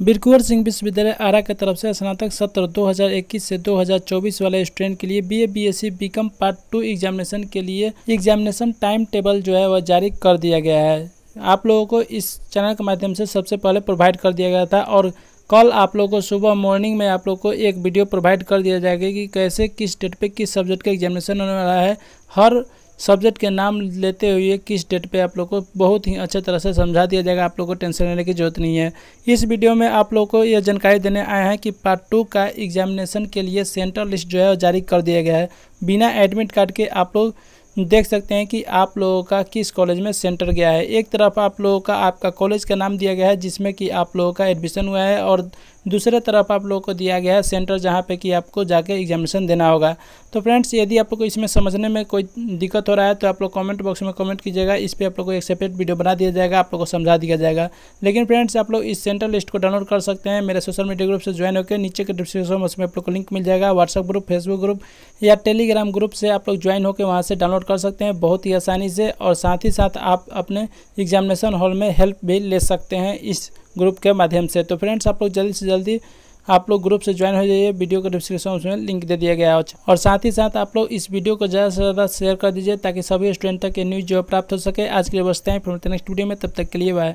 बिरकुवर सिंह विश्वविद्यालय आरा के तरफ से स्नातक सत्र 2021 से 2024 वाले स्टूडेंट के लिए BA BSc BCom part two examination के लिए एग्जामिनेशन टाइम टेबल जो है वह जारी कर दिया गया है आप लोगों को इस चैनल के माध्यम से सबसे पहले प्रोवाइड कर दिया गया था और कल आप लोगों को सुबह मॉर्निंग में आप लोग को एक वीडियो प्रोवाइड कर दिया जाएगा कि कैसे किस डेट पर किस सब्जेक्ट का एग्जामिनेशन होने वाला है हर सब्जेक्ट के नाम लेते हुए किस डेट पे आप लोग को बहुत ही अच्छे तरह से समझा दिया जाएगा आप लोग को टेंशन लेने की जरूरत नहीं है इस वीडियो में आप लोग को यह जानकारी देने आए हैं कि पार्ट टू का एग्जामिनेशन के लिए सेंटर लिस्ट जो है जारी कर दिया गया है बिना एडमिट कार्ड के आप लोग देख सकते हैं कि आप लोगों का किस कॉलेज में सेंटर गया है एक तरफ आप लोगों का आपका कॉलेज का नाम दिया गया है जिसमें कि आप लोगों का एडमिशन हुआ है और दूसरे तरफ आप लोगों को दिया गया है सेंटर जहाँ पे कि आपको जाके एग्जामिनेशन देना होगा तो फ्रेंड्स यदि आप लोग को इसमें समझने में कोई दिक्कत हो रहा है तो आप लोग कमेंट बॉक्स में कमेंट कीजिएगा इस पर आप लोग को एक सेपरेट वीडियो बना दिया जाएगा आप लोग को समझा दिया जाएगा लेकिन फ्रेंड्स आप लोग इस सेंटर लिस्ट को डाउनलोड कर सकते हैं मेरे सोशल मीडिया ग्रुप से ज्वाइन होकर नीचे के डिस्क्रिप्शन में आप लोग को लिंक मिल जाएगा व्हाट्सअप ग्रुप फेसबुक ग्रुप या टेलीग्राम ग्रुप से आप लोग ज्वाइन होकर वहाँ से डाउनलोड डाउनलोड कर सकते हैं बहुत ही आसानी से और साथ ही साथ आप अपने एग्जामिनेशन हॉल में हेल्प भी ले सकते हैं इस ग्रुप के माध्यम से तो फ्रेंड्स आप लोग जल्दी से जल्दी आप लोग ग्रुप से ज्वाइन हो जाइए वीडियो का डिस्क्रिप्शन में लिंक दे दिया गया है और साथ ही साथ आप लोग इस वीडियो को ज़्यादा से ज़्यादा शेयर कर दीजिए ताकि सभी स्टूडेंट तक ये न्यूज़ जो प्राप्त हो सके आज के लिए बचते हैं फिर नेक्स्ट वीडियो में तब तक के लिए बाय